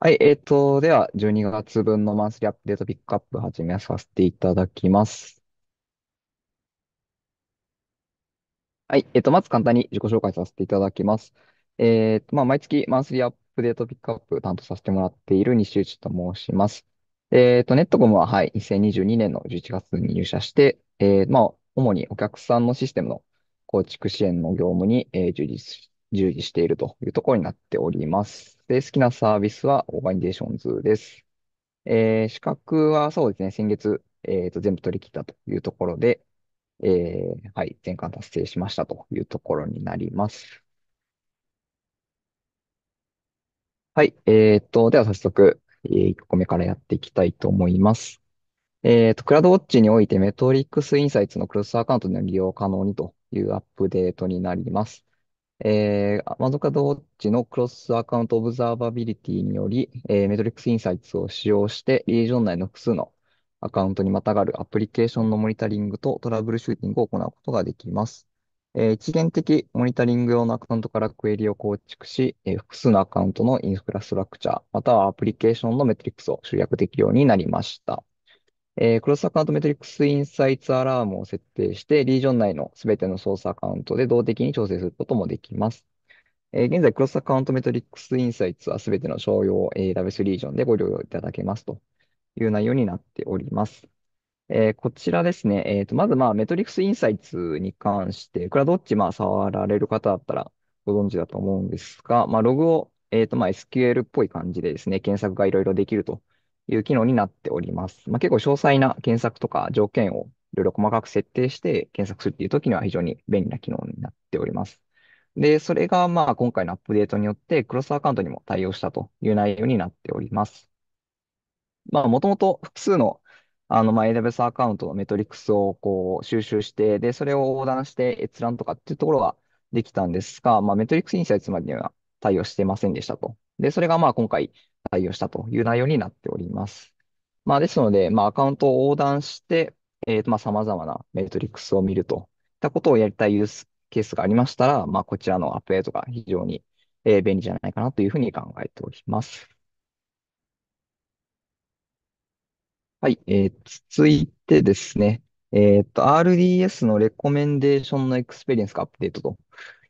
はい、えっと、では、12月分のマンスリーアップデートピックアップ始めさせていただきます。はい、えっと、まず簡単に自己紹介させていただきます。えっと、まあ、毎月マンスリーアップデートピックアップ担当させてもらっている西内と申します。えっと、ネットコムは、はい、2022年の11月に入社して、えー、まあ、主にお客さんのシステムの構築支援の業務に、えー、従事し、従事しているというところになっております。で、好きなサービスはオーガニゼーションズです。えー資格はそうですね、先月、えーと、全部取り切ったというところで、えーはい、全館達成しましたというところになります。はい、えーと、では早速、え1個目からやっていきたいと思います。えーと、クラウドウォッチにおいてメトリックスインサイツのクロスアカウントの利用可能にというアップデートになります。えー、Amazon ドウォッチのクロスアカウントオブザーバビリティにより、えーメトリックスインサイツを使用して、リージョン内の複数のアカウントにまたがるアプリケーションのモニタリングとトラブルシューティングを行うことができます。えー一元的モニタリング用のアカウントからクエリを構築し、えー複数のアカウントのインフラストラクチャー、またはアプリケーションのメトリックスを集約できるようになりました。えー、クロスアカウントメトリックスインサイツアラームを設定して、リージョン内のすべてのソースアカウントで動的に調整することもできます。えー、現在、クロスアカウントメトリックスインサイツはすべての商用 AWS リージョンでご利用いただけますという内容になっております。えー、こちらですね、えーと、まず、まあ、メトリックスインサイツに関して、クラはドっち？ッチ、まあ、触られる方だったらご存知だと思うんですが、まあ、ログを、えーとまあ、SQL っぽい感じでですね、検索がいろいろできるという機能になっております。まあ、結構詳細な検索とか条件をいろいろ細かく設定して検索するっていう時には非常に便利な機能になっております。で、それがまあ今回のアップデートによってクロスアカウントにも対応したという内容になっております。まあもともと複数のあのまあ AWS アカウントのメトリックスをこう収集して、で、それを横断して閲覧とかっていうところはできたんですが、まあメトリックスインサイツまでには対応してませんでしたと。で、それがまあ今回対応したという内容になっております。まあ、ですので、まあ、アカウントを横断して、えっと、まあ、様々なメトリックスを見るといったことをやりたいユースケースがありましたら、まあ、こちらのアップデートが非常に、えー、便利じゃないかなというふうに考えております。はい、えー、続いてですね、えっと、RDS のレコメンデーションのエクスペリエンスがアップデートと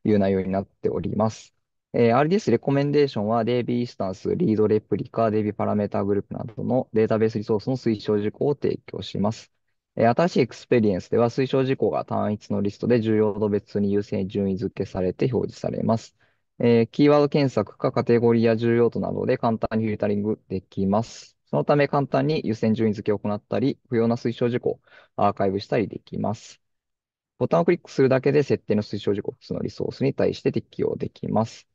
いう内容になっております。えー、RDS レコメンデーションは DB インスタンス、リードレプリカ、DB パラメータグループなどのデータベースリソースの推奨事項を提供します。えー、新しいエクスペリエンスでは推奨事項が単一のリストで重要度別に優先順位付けされて表示されます。えー、キーワード検索かカテゴリーや重要度などで簡単にフィルタリングできます。そのため簡単に優先順位付けを行ったり、不要な推奨事項をアーカイブしたりできます。ボタンをクリックするだけで設定の推奨事項、そのリソースに対して適用できます。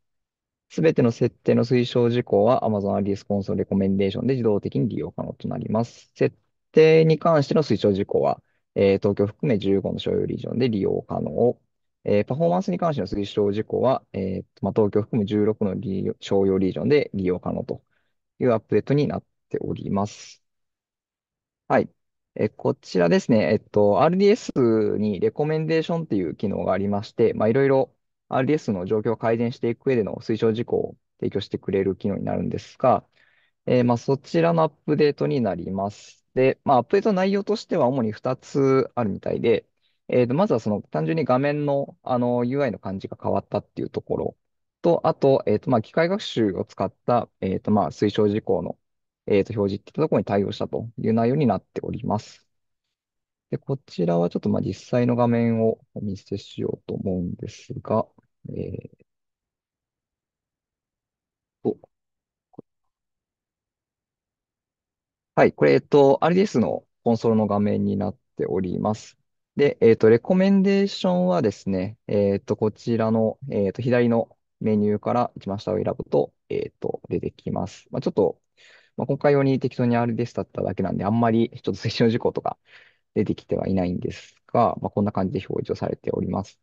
すべての設定の推奨事項は Amazon r e s コンソールレコメンデーションで自動的に利用可能となります。設定に関しての推奨事項は、えー、東京含め15の所有リージョンで利用可能。えー、パフォーマンスに関しての推奨事項は、えーま東京含む16の商用リージョンで利用可能というアップデートになっております。はい。えこちらですね、えっと、RDS にレコメンデーションっていう機能がありまして、まいろいろ RDS の状況を改善していく上での推奨事項を提供してくれる機能になるんですが、えー、まあ、そちらのアップデートになります。で、まあ、アップデート内容としては主に2つあるみたいで、えー、とまずはその単純に画面のあの UI の感じが変わったっていうところと、あと、えーとまあ、機械学習を使った、えーとまあ、推奨事項の、えー、と表示っていったところに対応したという内容になっております。で、こちらはちょっとまあ実際の画面をお見せしようと思うんですが、えーはい、これ、えっと、RDS のコンソールの画面になっております。で、えっと、レコメンデーションはですね、えっと、こちらの、えっと、左のメニューから一番下を選ぶと、えっと、出てきます。まあ、ちょっと、まあ、今回用に適当に RDS だっただけなんで、あんまりちょっと推奨事項とか出てきてはいないんですが、まあ、こんな感じで表示をされております。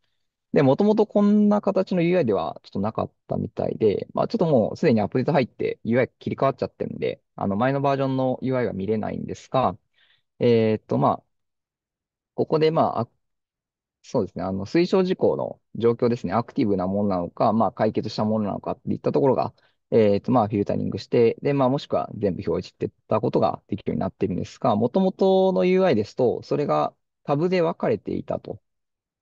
で、もともとこんな形の UI ではちょっとなかったみたいで、まあちょっともうすでにアップデート入って UI 切り替わっちゃってるんで、あの前のバージョンの UI は見れないんですが、えっとまあ、ここでまあ、そうですね、あの推奨事項の状況ですね、アクティブなものなのか、まあ解決したものなのかっていったところが、えっとまあフィルタリングして、で、まあもしくは全部表示っていったことができるようになってるんですが、もともとの UI ですと、それがタブで分かれていたと。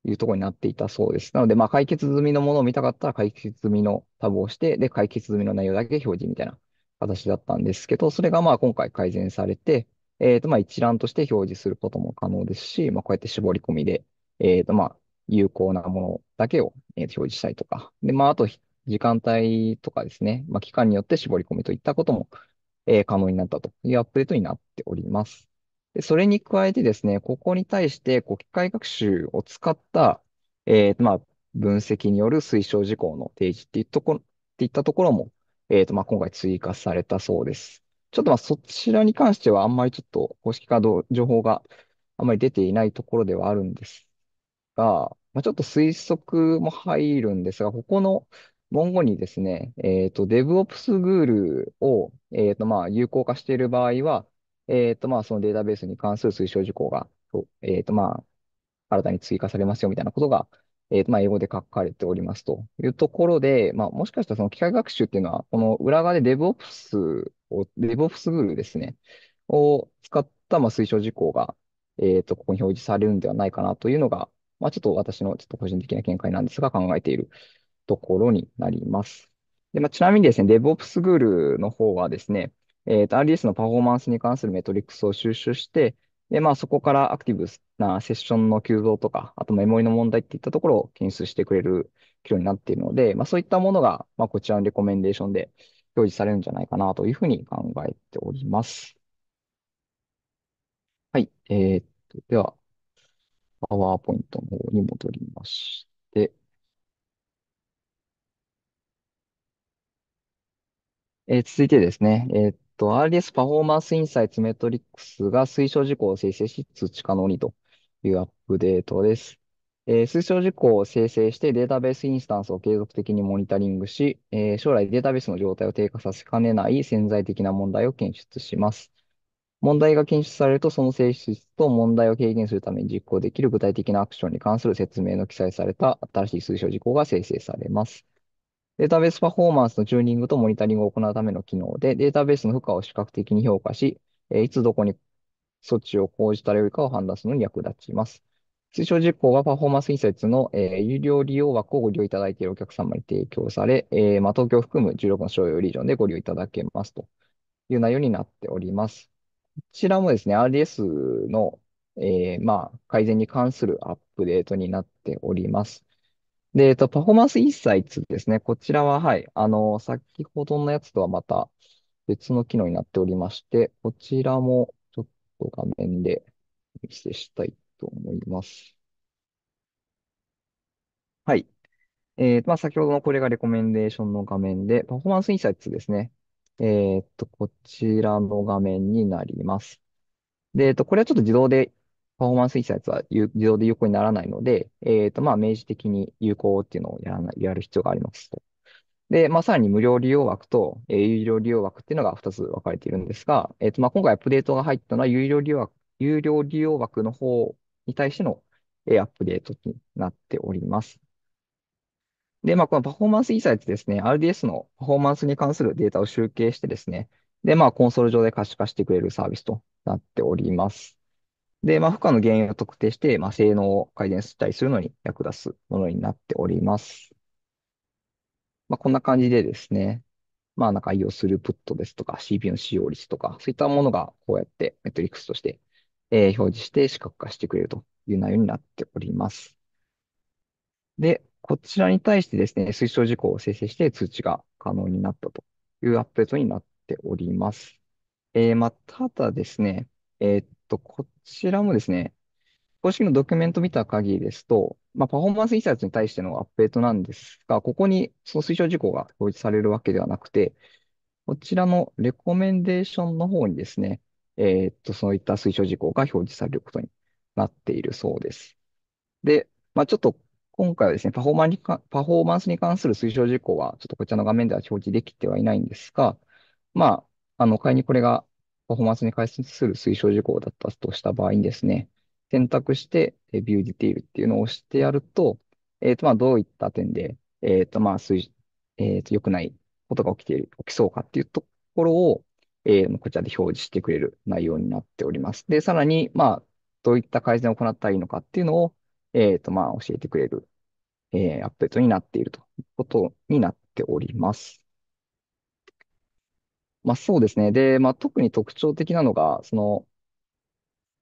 いうところになっていたそうです。なので、まあ、解決済みのものを見たかったら、解決済みのタブをして、で、解決済みの内容だけ表示みたいな形だったんですけど、それがまあ、今回改善されて、えっと、まあ、一覧として表示することも可能ですし、まあ、こうやって絞り込みで、えっと、まあ、有効なものだけを、え表示したりとか、で、まあ、あと、時間帯とかですね、まあ、期間によって絞り込みといったことも、え可能になったというアップデートになっております。で、それに加えてですね、ここに対して、こう、機械学習を使った、えー、まあ、分析による推奨事項の提示っていうとこっていったところも、えーと、まあ、今回追加されたそうです。ちょっとまあ、そちらに関してはあんまりちょっと公式化どう情報があんまり出ていないところではあるんですが、まあ、ちょっと推測も入るんですが、ここの文言にですね、えっと、DevOps グールを、えっと、まあ、有効化している場合は、えっ、ー、と、まあ、そのデータベースに関する推奨事項が、えっ、ー、と、まあ、新たに追加されますよみたいなことが、えっ、ー、と、まあ、英語で書かれておりますというところで、まあ、もしかしたらその機械学習っていうのは、この裏側で DevOps を、DevOps グルですね、を使った、まあ、推奨事項が、えっ、と、ここに表示されるんではないかなというのが、まあ、ちょっと私のちょっと個人的な見解なんですが、考えているところになります。で、まあ、ちなみにですね、DevOps グルの方はですね、えっと、RDS のパフォーマンスに関するメトリックスを収集して、で、まあ、そこからアクティブなセッションの急増とか、あとメモリの問題っていったところを検出してくれる機能になっているので、まあ、そういったものが、まあ、こちらのレコメンデーションで表示されるんじゃないかなというふうに考えております。はい。えー、っと、では、パワーポイントの方に戻りまして、えー、続いてですね、えーと、RDS パフォーマンスインサイツメトリックスが推奨事項を生成し、通知可能にというアップデートです。えー、推奨事項を生成してデータベースインスタンスを継続的にモニタリングし、えー、将来データベースの状態を低下させかねない潜在的な問題を検出します。問題が検出されると、その性質と問題を軽減するために実行できる具体的なアクションに関する説明の記載された新しい推奨事項が生成されます。データベースパフォーマンスのチューニングとモニタリングを行うための機能で、データベースの負荷を視覚的に評価し、えいつどこに措置を講じたらよいかを判断するのに役立ちます。推奨実行はパフォーマンス印刷の、えー、有料利用枠をご利用いただいているお客様に提供され、えー、まあ、東京を含む16の商用リージョンでご利用いただけますという内容になっております。こちらもですね、RDS の、えー、まあ、改善に関するアップデートになっております。で、えっと、パフォーマンスインサイツですね。こちらは、はい。あの、先ほどのやつとはまた別の機能になっておりまして、こちらもちょっと画面でお見せしたいと思います。はい。えっと、まあ、先ほどのこれがレコメンデーションの画面で、パフォーマンスインサイツですね。えっと、こちらの画面になります。で、えっと、これはちょっと自動でパフォーマンスーサイつは自動で有効にならないので、えっ、ー、と、まあ、明示的に有効っていうのをやらない、やる必要がありますと。で、まあ、さらに無料利用枠と、えー、有料利用枠っていうのが2つ分かれているんですが、えっ、ー、と、まあ、今回アップデートが入ったのは、有料利用枠、有料利用枠の方に対しての、えー、アップデートになっております。で、まあ、このパフォーマンスイサイトですね、RDS のパフォーマンスに関するデータを集計してですね、で、まあ、コンソール上で可視化してくれるサービスとなっております。で、まあ、負荷の原因を特定して、まあ、性能を改善したりするのに役立つものになっております。まあ、こんな感じでですね、まあ、なんか IO スループットですとか、CPU の使用率とか、そういったものがこうやってメトリックスとして、えー、表示して視覚化してくれるという内容になっております。で、こちらに対してですね、推奨事項を生成して通知が可能になったというアップデートになっております。えー、まあ、ただですね、えー、と、こちらもですね、公式のドキュメント見た限りですと、まあ、パフォーマンスインサイトに対してのアップデートなんですが、ここにその推奨事項が表示されるわけではなくて、こちらのレコメンデーションの方にですね、えーっと、そういった推奨事項が表示されることになっているそうです。で、まあ、ちょっと今回はですね、パフォーマンにかパフォーマンスに関する推奨事項は、ちょっとこちらの画面では表示できてはいないんですが、まあ、あの、仮にこれがパフォーマンスに関する推奨事項だったとした場合にですね、選択して、えビューディテールっていうのを押してやると、えっ、と、まあ、どういった点で、えっ、と、まあ、えっ、と、良くないことが起きている、起きそうかっていうところを、えー、こちらで表示してくれる内容になっております。で、さらに、まあ、どういった改善を行ったらいいのかっていうのを、えっ、と、まあ、教えてくれる、えー、アップデートになっているということになっております。まあそうですね。で、まあ特に特徴的なのが、その、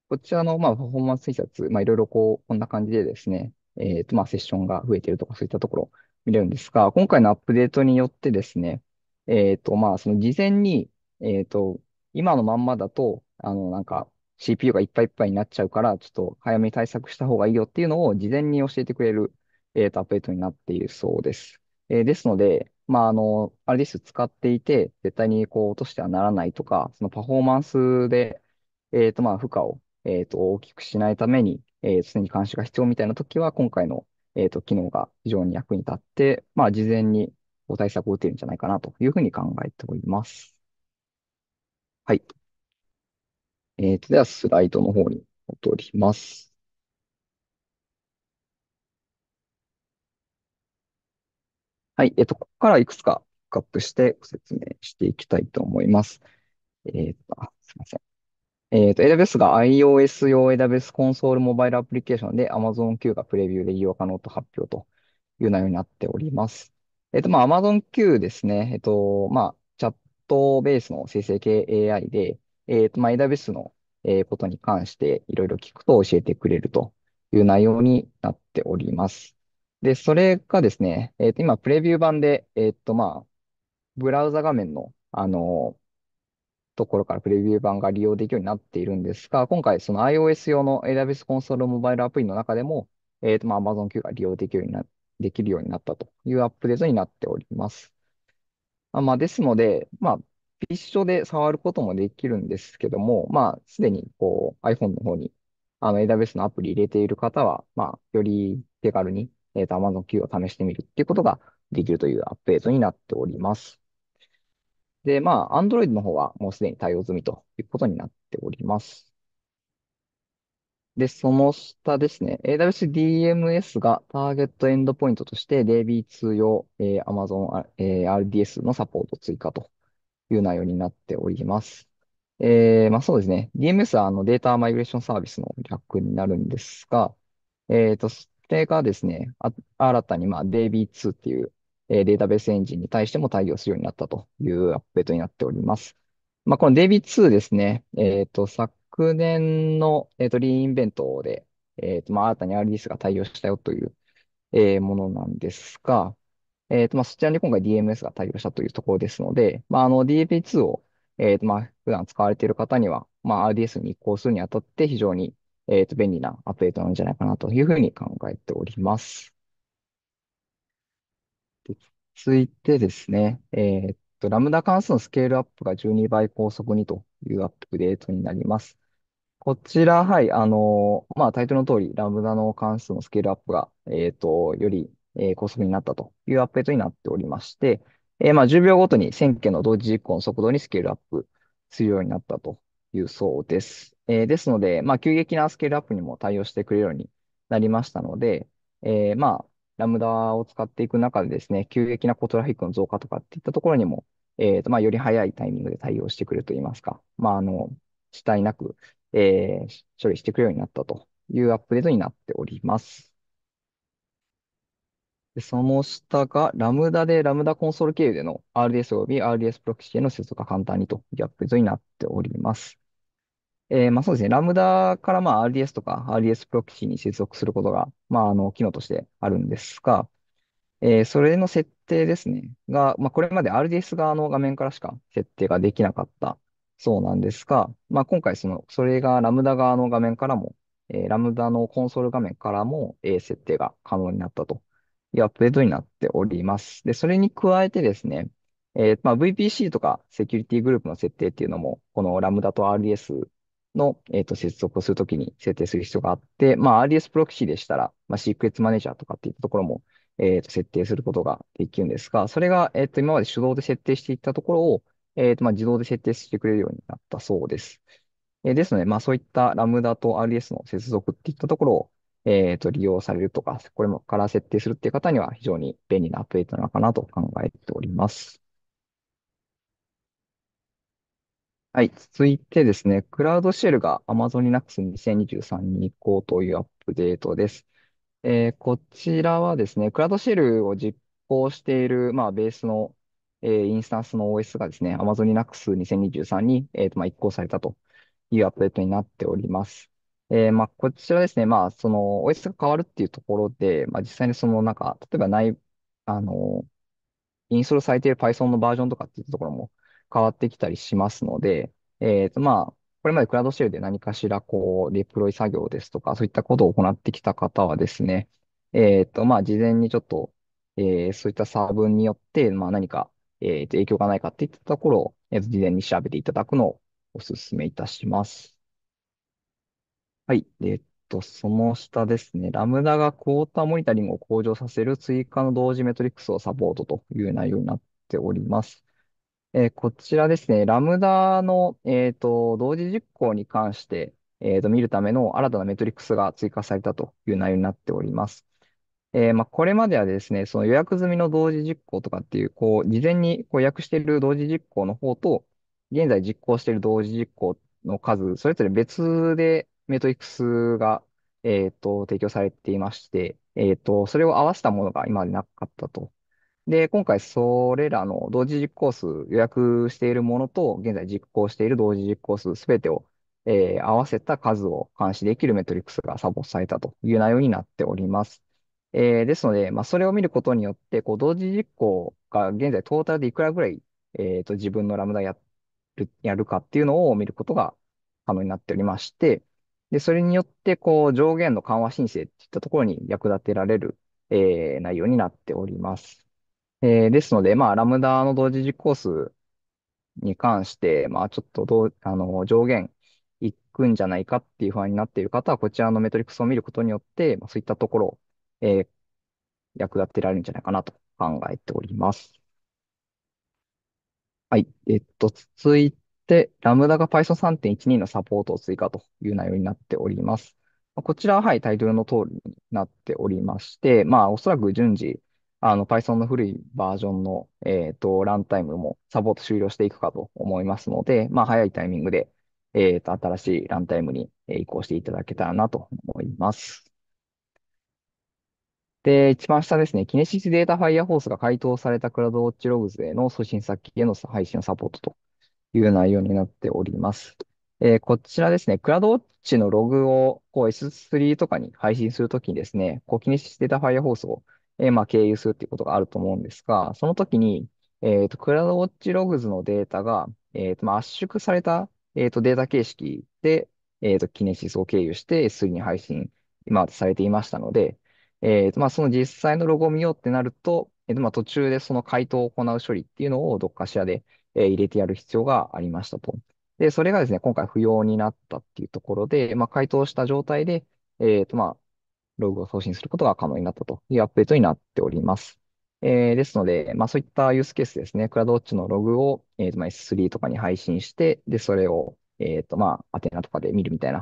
こちらの、まあ、パフォーマンス印察、まあ、いろいろこう、こんな感じでですね、えっと、まあ、セッションが増えているとか、そういったところ見れるんですが、今回のアップデートによってですね、えっと、まあ、その事前に、えっと、今のまんまだと、あの、なんか、CPU がいっぱいいっぱいになっちゃうから、ちょっと早めに対策した方がいいよっていうのを事前に教えてくれる、えっと、アップデートになっているそうです。えーですので、まあ、あの、あれです使っていて、絶対にこう落としてはならないとか、そのパフォーマンスで、えっと、まあ、負荷を、えっと、大きくしないために、えー常に監視が必要みたいな時は、今回の、えっと、機能が非常に役に立って、まあ、事前にこ対策を打てるんじゃないかなというふうに考えております。はい。えっと、では、スライドの方に戻ります。はい。えっと、ここからいくつかピックアップしてご説明していきたいと思います。えっと、すいません。えっと、AWS が iOS 用 AWS コンソールモバイルアプリケーションで Amazon Q がプレビューで利用可能と発表という内容になっております。えっと、まあ、Amazon Q ですね。えっと、まあ、チャットベースの生成系 AI で、えっと、まあ、AWS の、えことに関していろいろ聞くと教えてくれるという内容になっております。で、それがですね、えっと、今、プレビュー版で、えっと、まあ、ブラウザ画面の、あの、ところからプレビュー版が利用できるようになっているんですが、今回、その iOS 用の AWS コンソールモバイルアプリの中でも、えっと、まあ、Amazon Q が利用できるようにな、できるようになったというアップデートになっております。あ、まあ、ですので、まあ、一緒で触ることもできるんですけども、まあ、すでにこう iPhone の方にあの AWS のアプリ入れている方は、まあ、より手軽にえっと、AmazonQ を試してみるっていうことができるというアップデートになっております。で、まあ、Android の方はもうすでに対応済みということになっております。で、その下ですね、AWS DMS がターゲットエンドポイントとして DB2 用、えー、Amazon、えー、RDS のサポート追加という内容になっております。えー、まあそうですね。DMS はあのデータマイグレーションサービスの略になるんですが、えっと、れがですね、新たにまあ DB2 っていう、えー、データベースエンジンに対しても対応するようになったというアップデートになっております。まあ、この DB2 ですね、えっ、ー、と、昨年の、えっ、ー、と、リーインベントで、えっ、と、まあ、新たに RDS が対応したよという、えものなんですが、えっ、と、まあ、そちらに今回 DMS が対応したというところですので、まあ、あの DB2 を、えっ、と、まあ、普段使われている方には、まあ、RDS に移行するにあたって非常にえっと、便利なアップデートなんじゃないかなというふうに考えております。で続いてですね、えっと、ラムダ関数のスケールアップが12倍高速にというアップデートになります。こちら、はい、あのまあ、タイトルの通り、ラムダの関数のスケールアップが、えっと、より、え高速になったというアップデートになっておりまして、えーまあ、10秒ごとに1000件の同時実行の速度にスケールアップするようになったというそうです。えーですので、まあ、急激なスケールアップにも対応してくれるようになりましたので、えーまあ、ラムダを使っていく中でですね、急激なコトラフィックの増加とかっていったところにも、えーとまあ、より早いタイミングで対応してくれるといいますか、まあ、あの、遅滞なく、えー処理してくれるようになったというアップデートになっております。で、その下が、ラムダでラムダコンソール経由での RDS 及び RDS プロキシへの接続が簡単にというアップデートになっております。えー、まあそうですね。ラムダからまあ RDS とか RDS プロキシに接続することが、まああの、機能としてあるんですが、えーそれの設定ですね。が、まあこれまで RDS 側の画面からしか設定ができなかったそうなんですが、まあ今回その、それがラムダ側の画面からも、えーラムダのコンソール画面からも、えー設定が可能になったというアップデートになっております。で、それに加えてですね、えーまあ、VPC とかセキュリティグループの設定っていうのも、このラムダと RDS の、えっと、接続をするときに設定する必要があって、まあ、RDS プロキシでしたら、まあ、シークレットマネージャーとかっていったところも、えっと、設定することができるんですが、それが、えっと、今まで手動で設定していたところを、えっと、まあ、自動で設定してくれるようになったそうです。えー、ですので、まあ、そういったラムダと RDS の接続っていったところを、えっと、利用されるとか、これもから設定するっていう方には非常に便利なアップデートなのかなと考えております。はい、続いてですね、クラウドシェルが Amazon Linux 2023に移行というアップデートです。えーこちらはですね、クラウドシェルを実行している、まあ、ベースの、えーインスタンスの OS がですね、Amazon Linux 2023に、えーとまあ、移行されたというアップデートになっております。えーまあ、こちらですね、まあ、その OS が変わるっていうところで、まあ、実際にそのなんか、例えばない、あの、インストールされている Python のバージョンとかっていうところも変わってきたりしますので、えっと、まあ、これまでクラウドシェルで何かしら、こう、デプロイ作業ですとか、そういったことを行ってきた方はですね、えっと、まあ、事前にちょっと、えー、そういった差分によって、まあ、何か、えっと、影響がないかっていったところを、えっと、事前に調べていただくのをお勧めいたします。はい。えっと、その下ですね。ラムダがクォーターモニタリングを向上させる追加の同時メトリックスをサポートという内容になっております。えーこちらですね、ラムダの、えーと、同時実行に関して、えーと、見るための新たなメトリックスが追加されたという内容になっております。えーまあ、これまではですね、その予約済みの同時実行とかっていう、こう、事前にこう予約している同時実行の方と、現在実行している同時実行の数、それぞれ別でメトリックスが、えーと、提供されていまして、えーと、それを合わせたものが今までなかったとで、今回それらの同時実行数、予約しているものと、現在実行している同時実行数すべてを、えー合わせた数を監視できるメトリックスがサポートされたという内容になっております。えーですので、まあ、それを見ることによって、こう、同時実行が現在トータルでいくらぐらい、えーと、自分のラムダやる、やるかっていうのを見ることが可能になっておりまして、で、それによって、こう、上限の緩和申請っていったところに役立てられる、えー内容になっております。えーですので、まあ、ラムダの同時実行数に関して、まあ、ちょっとどう、あの、上限いくんじゃないかっていう不安になっている方は、こちらのメトリックスを見ることによって、まあ、そういったところを、えー役立てられるんじゃないかなと考えております。はい。えっと、続いて、ラムダが Python 3.12のサポートを追加という内容になっております。こちらは、はい、タイトルの通りになっておりまして、まあ、おそらく順次、あの、Python の古いバージョンの、えっと、ランタイムもサポート終了していくかと思いますので、まあ、早いタイミングで、えっと、新しいランタイムに移行していただけたらなと思います。で、一番下ですね、キネシスデータファイアフォースが回答されたクラウドウォッチログズへの送信先への配信をサポートという内容になっております。えー、こちらですね、クラウドウォッチのログをこう S3 とかに配信するときにですね、こうキネシスデータファイアフォースをえー、まあ、経由するっていうことがあると思うんですが、その時に、えっと、クラウドウォッチログズのデータが、えっと、まあ、圧縮された、えっと、データ形式で、えっと、キネシスを経由して S3 に配信、今までされていましたので、えっと、まあ、その実際のロゴを見ようってなると、えっと、まあ、途中でその回答を行う処理っていうのをどっかしらで、えー入れてやる必要がありましたと。で、それがですね、今回不要になったっていうところで、まあ、回答した状態で、えっと、まあ、ログを送信することが可能になったというアップデートになっております。えー、ですので、まあ、そういったユースケースですね、クラウドウォッチのログを、えー S3 とかに配信して、で、それを、えっ、ー、と、まあ、アテナとかで見るみたいな、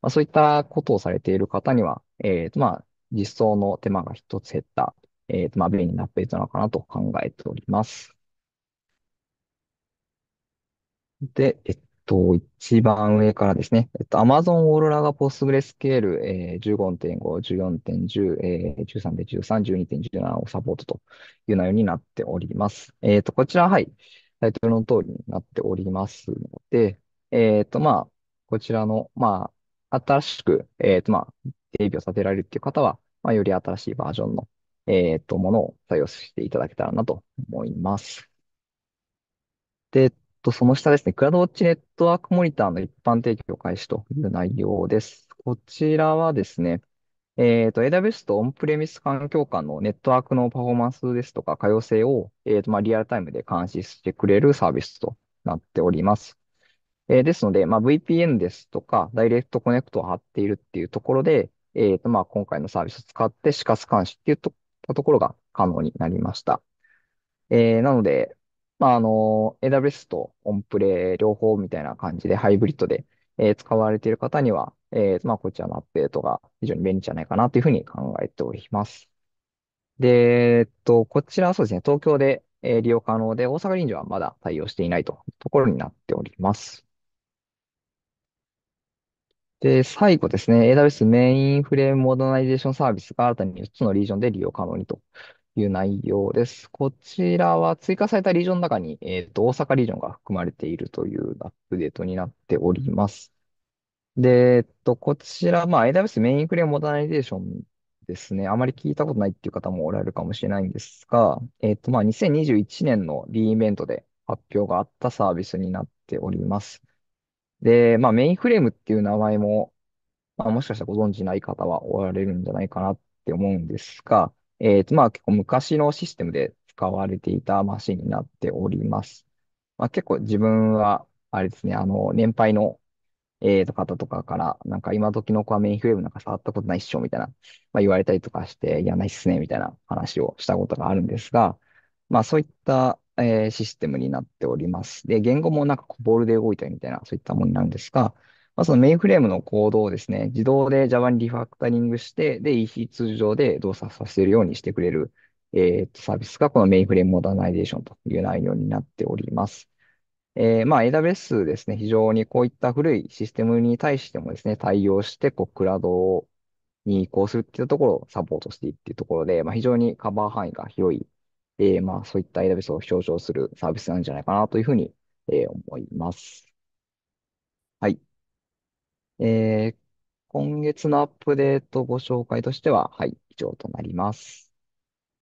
まあ、そういったことをされている方には、えっ、ー、と、まあ、実装の手間が一つ減った、えっ、ー、と、まあ、便利なアップデートなのかなと考えております。で、えっと、一番上からですね。えっと、Amazon Aurora が PostgreSQL、えー、15.5、14.10、えー、13.13、12.17をサポートという内容になっております。えっと、こちら、はい、タイトルの通りになっておりますので、えっと、まあ、こちらの、まあ、新しく、えっと、まあ、定義を立てられるっていう方は、まあ、より新しいバージョンの、えっと、ものを採用していただけたらなと思います。で、と、その下ですね。クラウドウォッチネットワークモニターの一般提供開始という内容です。こちらはですね、えっと、AWS とオンプレミス環境間のネットワークのパフォーマンスですとか、可用性を、えっと、まあ、リアルタイムで監視してくれるサービスとなっております。えーですので、まあ、VPN ですとか、ダイレクトコネクトを貼っているっていうところで、えっと、まあ、今回のサービスを使って死活監視っていうたところが可能になりました。えーなので、まあ、あの、AWS とオンプレ両方みたいな感じでハイブリッドで、えー使われている方には、えーまあ、こちらのアップデートが非常に便利じゃないかなというふうに考えております。で、えっと、こちらはそうですね、東京で、えー利用可能で、大阪臨時はまだ対応していないというところになっております。で、最後ですね、AWS メインフレームモダナイゼーションサービスが新たに4つのリージョンで利用可能にという内容です。こちらは追加されたリージョンの中に、えっと、大阪リージョンが含まれているというアップデートになっております。で、えっと、こちら、まあ、AWS メインクレームモダナリゼーションですね。あまり聞いたことないっていう方もおられるかもしれないんですが、えっと、まあ、2021年のーイベントで発表があったサービスになっております。で、まあ、メインフレームっていう名前も、まあ、もしかしたらご存知ない方はおられるんじゃないかなって思うんですが、えっと、まあ結構昔のシステムで使われていたマシンになっております。まあ結構自分は、あれですね、あの、年配の、えーと、方とかから、なんか今時の子はメインフレームなんか触ったことないっしょ、みたいな、まあ言われたりとかして、いや、ないっすね、みたいな話をしたことがあるんですが、まあそういった、えーシステムになっております。で、言語もなんかボールで動いたりみたいな、そういったものなんですが、まあ、そのメインフレームのコードをですね、自動で Java にリファクタリングして、で、EC 通常で動作させるようにしてくれる、えーっと、サービスが、このメインフレームモダナイゼーションという内容になっております。えー、まあ、AWS ですね、非常にこういった古いシステムに対してもですね、対応して、こう、クラウドに移行するっていうところをサポートしていっていうところで、まあ、非常にカバー範囲が広い、えー、まあ、そういった AWS を象徴するサービスなんじゃないかなというふうに、えー、思います。えー今月のアップデートご紹介としては、はい、以上となります。